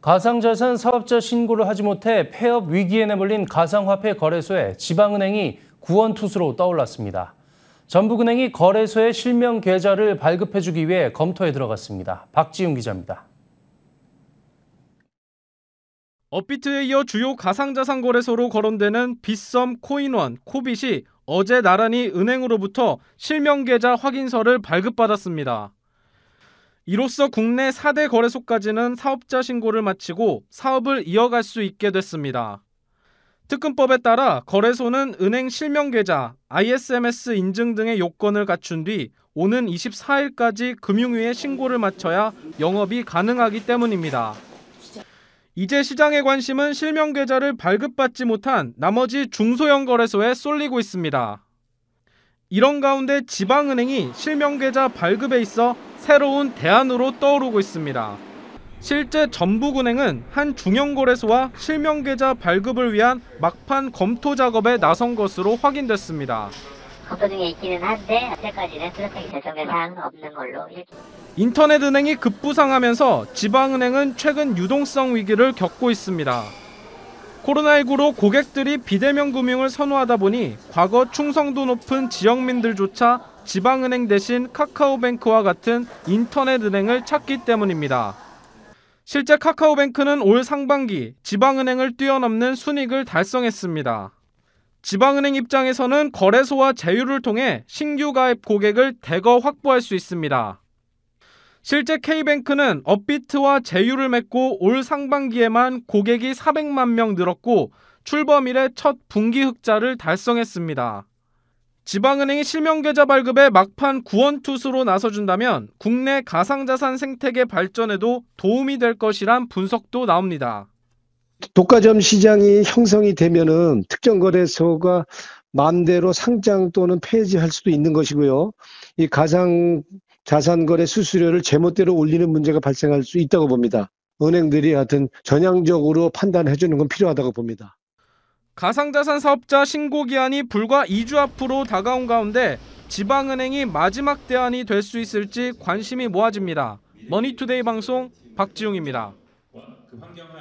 가상자산 사업자 신고를 하지 못해 폐업 위기에 내몰린 가상화폐 거래소에 지방은행이 구원투수로 떠올랐습니다. 전북은행이 거래소의 실명 계좌를 발급해주기 위해 검토에 들어갔습니다. 박지윤 기자입니다. 업비트에 이어 주요 가상자산 거래소로 거론되는 빗썸, 코인원, 코빗이 어제 나란히 은행으로부터 실명 계좌 확인서를 발급받았습니다. 이로써 국내 4대 거래소까지는 사업자 신고를 마치고 사업을 이어갈 수 있게 됐습니다. 특금법에 따라 거래소는 은행 실명계좌, ISMS 인증 등의 요건을 갖춘 뒤 오는 24일까지 금융위에 신고를 마쳐야 영업이 가능하기 때문입니다. 이제 시장의 관심은 실명계좌를 발급받지 못한 나머지 중소형 거래소에 쏠리고 있습니다. 이런 가운데 지방은행이 실명계좌 발급에 있어 새로운 대안으로 떠오르고 있습니다. 실제 전북은행은 한 중형거래소와 실명계좌 발급을 위한 막판 검토 작업에 나선 것으로 확인됐습니다. 검토 중에 있기는 한데 현재까지는 뚜렷하게 결정된 사항 없는 걸로 인터넷 은행이 급부상하면서 지방은행은 최근 유동성 위기를 겪고 있습니다. 코로나19로 고객들이 비대면 금융을 선호하다 보니 과거 충성도 높은 지역민들조차 지방은행 대신 카카오뱅크와 같은 인터넷 은행을 찾기 때문입니다. 실제 카카오뱅크는 올 상반기 지방은행을 뛰어넘는 순익을 달성했습니다. 지방은행 입장에서는 거래소와 제휴를 통해 신규 가입 고객을 대거 확보할 수 있습니다. 실제 K뱅크는 업비트와 제휴를 맺고 올 상반기에만 고객이 400만 명 늘었고 출범 이래 첫 분기 흑자를 달성했습니다. 지방은행이 실명계좌 발급에 막판 구원투수로 나서준다면 국내 가상자산 생태계 발전에도 도움이 될 것이란 분석도 나옵니다. 독과점 시장이 형성이 되면은 특정 거래소가 마음대로 상장 또는 폐지할 수도 있는 것이고요. 이 가상 자산 거래 수수료를 제멋대로 올리는 문제가 발생할 수 있다고 봅니다. 은행들이 하여튼 전향적으로 판단해 주는 건 필요하다고 봅니다. 가상자산 사업자 신고 기한이 불과 2주 앞으로 다가온 가운데 지방은행이 마지막 대안이 될 수 있을지 관심이 모아집니다. 머니투데이 방송 박지용입니다. 그